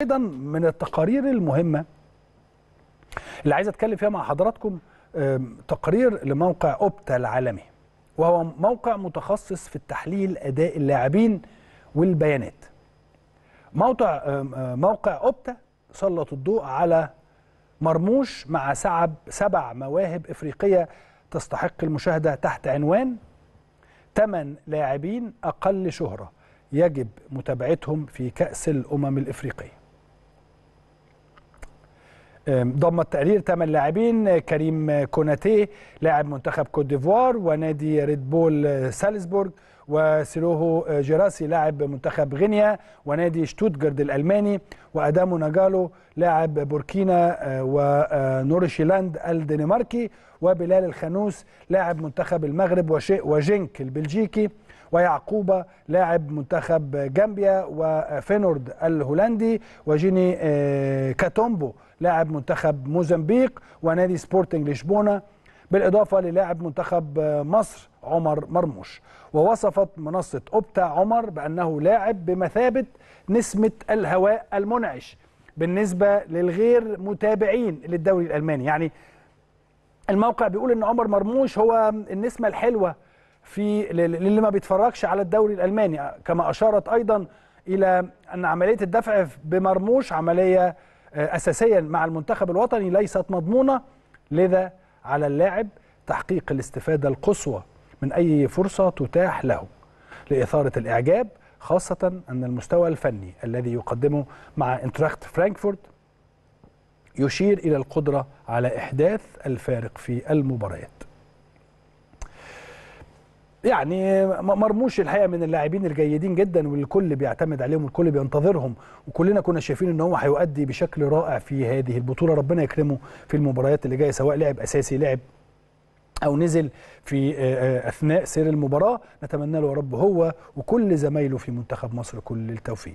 ايضا من التقارير المهمه اللي عايز اتكلم فيها مع حضراتكم تقرير لموقع اوبتا العالمي وهو موقع متخصص في التحليل اداء اللاعبين والبيانات موقع موقع اوبتا سلط الضوء على مرموش مع سعب سبع مواهب افريقيه تستحق المشاهده تحت عنوان ثمان لاعبين اقل شهره يجب متابعتهم في كاس الامم الافريقيه ضم التقرير ثمان لاعبين كريم كوناتي لاعب منتخب كوت ديفوار ونادي ريد بول سالزبورغ وسيروهو جراسي لاعب منتخب غينيا ونادي شتوتجارد الالماني وادامو ناجالو لاعب بوركينا أه، ونورشيلاند أه، الدنماركي وبلال الخانوس لاعب منتخب المغرب وجينك البلجيكي ويعقوبة لاعب منتخب جامبيا وفينورد الهولندي وجيني آه، كاتومبو لاعب منتخب موزمبيق ونادي سبورتنج لشبونة بالإضافة للاعب منتخب آه، مصر عمر مرموش ووصفت منصة أوبتا عمر بأنه لاعب بمثابة نسمة الهواء المنعش بالنسبة للغير متابعين للدوري الألماني يعني الموقع بيقول أن عمر مرموش هو النسمة الحلوة في للي ما بيتفرجش على الدوري الالماني كما اشارت ايضا الى ان عمليه الدفع بمرموش عمليه آه، اساسيا مع المنتخب الوطني ليست مضمونه لذا على اللاعب تحقيق الاستفاده القصوى من اي فرصه تتاح له لاثاره الاعجاب خاصه ان المستوى الفني الذي يقدمه مع انتراخت فرانكفورت يشير الى القدره على احداث الفارق في المباريات يعني مرموش الحقيقه من اللاعبين الجيدين جدا والكل بيعتمد عليهم والكل بينتظرهم وكلنا كنا شايفين ان هو هيؤدي بشكل رائع في هذه البطوله ربنا يكرمه في المباريات اللي جايه سواء لعب اساسي لعب او نزل في آه، آه، اثناء سير المباراه نتمنى له يا رب هو وكل زمايله في منتخب مصر كل التوفيق